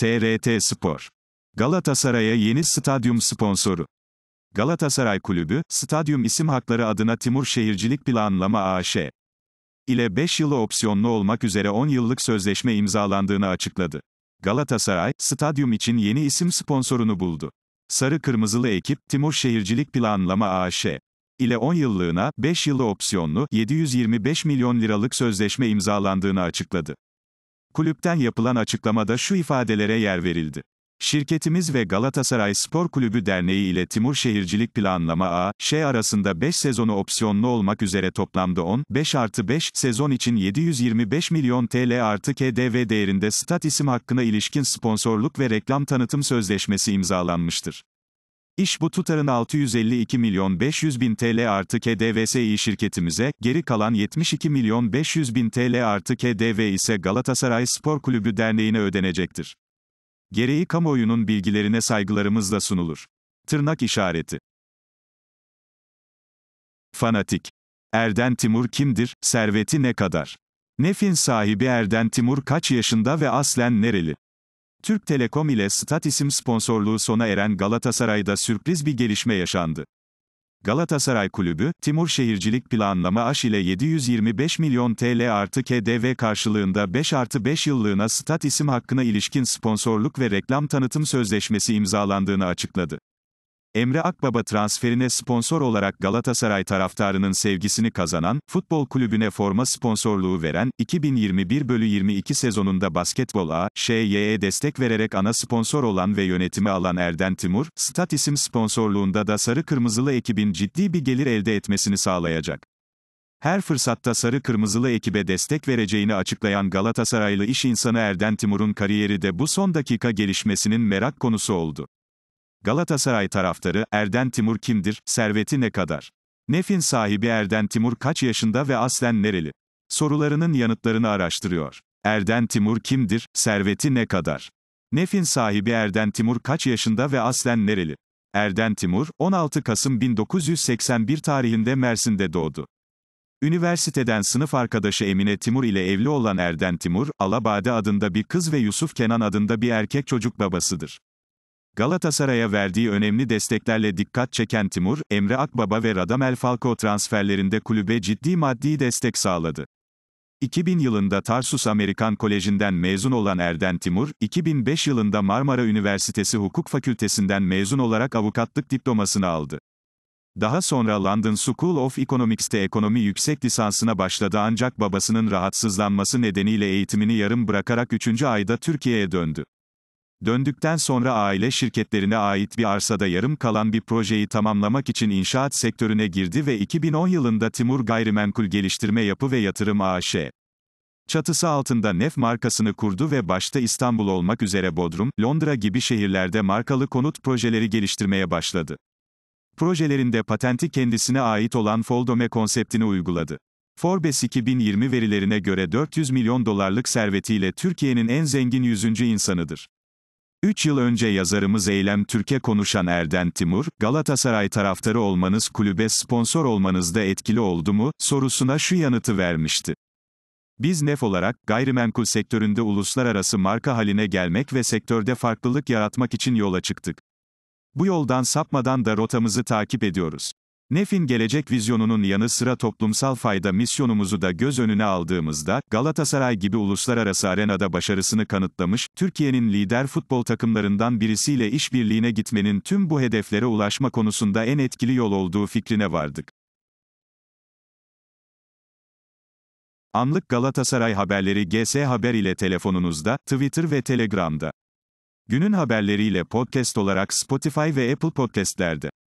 TRT Spor. Galatasaray'a yeni stadyum sponsoru. Galatasaray Kulübü, stadyum isim hakları adına Timur Şehircilik Planlama AŞ ile 5 yılı opsiyonlu olmak üzere 10 yıllık sözleşme imzalandığını açıkladı. Galatasaray, stadyum için yeni isim sponsorunu buldu. Sarı Kırmızılı ekip, Timur Şehircilik Planlama AŞ ile 10 yıllığına, 5 yılı opsiyonlu, 725 milyon liralık sözleşme imzalandığını açıkladı. Kulüpten yapılan açıklamada şu ifadelere yer verildi. Şirketimiz ve Galatasaray Spor Kulübü Derneği ile Timur Şehircilik Planlama A, şey arasında 5 sezonu opsiyonlu olmak üzere toplamda 10, 5 artı 5 sezon için 725 milyon TL artı KDV değerinde stat isim hakkına ilişkin sponsorluk ve reklam tanıtım sözleşmesi imzalanmıştır. İş bu tutarın 652 milyon 500 bin TL artı KDVSİ şirketimize, geri kalan 72 milyon 500 bin TL artı KDV ise Galatasaray Spor Kulübü Derneği'ne ödenecektir. Gereği kamuoyunun bilgilerine saygılarımızla sunulur. Tırnak işareti. Fanatik. Erden Timur kimdir, serveti ne kadar? Nef'in sahibi Erden Timur kaç yaşında ve aslen nereli? Türk Telekom ile Stat isim sponsorluğu sona eren Galatasaray'da sürpriz bir gelişme yaşandı. Galatasaray Kulübü, Timur Şehircilik Planlama AŞ ile 725 milyon TL artı KDV karşılığında 5 artı 5 yıllığına Stat isim hakkına ilişkin sponsorluk ve reklam tanıtım sözleşmesi imzalandığını açıkladı. Emre Akbaba transferine sponsor olarak Galatasaray taraftarının sevgisini kazanan, futbol kulübüne forma sponsorluğu veren, 2021-22 sezonunda basketbol A, ŞY'ye destek vererek ana sponsor olan ve yönetimi alan Erden Timur, Stat isim sponsorluğunda da Sarı Kırmızılı ekibin ciddi bir gelir elde etmesini sağlayacak. Her fırsatta sarı kırmızılı ekibe destek vereceğini açıklayan Galatasaraylı iş insanı Erden Timur'un kariyeri de bu son dakika gelişmesinin merak konusu oldu. Galatasaray taraftarı, Erden Timur kimdir, serveti ne kadar? Nef'in sahibi Erden Timur kaç yaşında ve aslen nereli? Sorularının yanıtlarını araştırıyor. Erden Timur kimdir, serveti ne kadar? Nef'in sahibi Erden Timur kaç yaşında ve aslen nereli? Erden Timur, 16 Kasım 1981 tarihinde Mersin'de doğdu. Üniversiteden sınıf arkadaşı Emine Timur ile evli olan Erden Timur, Alabade adında bir kız ve Yusuf Kenan adında bir erkek çocuk babasıdır. Galatasaray'a verdiği önemli desteklerle dikkat çeken Timur, Emre Akbaba ve Radamel Falcao transferlerinde kulübe ciddi maddi destek sağladı. 2000 yılında Tarsus Amerikan Koleji'nden mezun olan Erden Timur, 2005 yılında Marmara Üniversitesi Hukuk Fakültesinden mezun olarak avukatlık diplomasını aldı. Daha sonra London School of Economics'te ekonomi yüksek lisansına başladı ancak babasının rahatsızlanması nedeniyle eğitimini yarım bırakarak 3. ayda Türkiye'ye döndü. Döndükten sonra aile şirketlerine ait bir arsada yarım kalan bir projeyi tamamlamak için inşaat sektörüne girdi ve 2010 yılında Timur Gayrimenkul Geliştirme Yapı ve Yatırım AŞ. Çatısı altında Nef markasını kurdu ve başta İstanbul olmak üzere Bodrum, Londra gibi şehirlerde markalı konut projeleri geliştirmeye başladı. Projelerinde patenti kendisine ait olan Foldome konseptini uyguladı. Forbes 2020 verilerine göre 400 milyon dolarlık servetiyle Türkiye'nin en zengin 100. insanıdır. 3 yıl önce yazarımız Eylem Türk'e konuşan Erden Timur, Galatasaray taraftarı olmanız kulübe sponsor olmanızda etkili oldu mu, sorusuna şu yanıtı vermişti. Biz nef olarak, gayrimenkul sektöründe uluslararası marka haline gelmek ve sektörde farklılık yaratmak için yola çıktık. Bu yoldan sapmadan da rotamızı takip ediyoruz. Nef'in gelecek vizyonunun yanı sıra toplumsal fayda misyonumuzu da göz önüne aldığımızda, Galatasaray gibi uluslararası arenada başarısını kanıtlamış, Türkiye'nin lider futbol takımlarından birisiyle işbirliğine gitmenin tüm bu hedeflere ulaşma konusunda en etkili yol olduğu fikrine vardık. Anlık Galatasaray haberleri GS Haber ile telefonunuzda, Twitter ve Telegram'da. Günün haberleriyle podcast olarak Spotify ve Apple Podcast'lerde.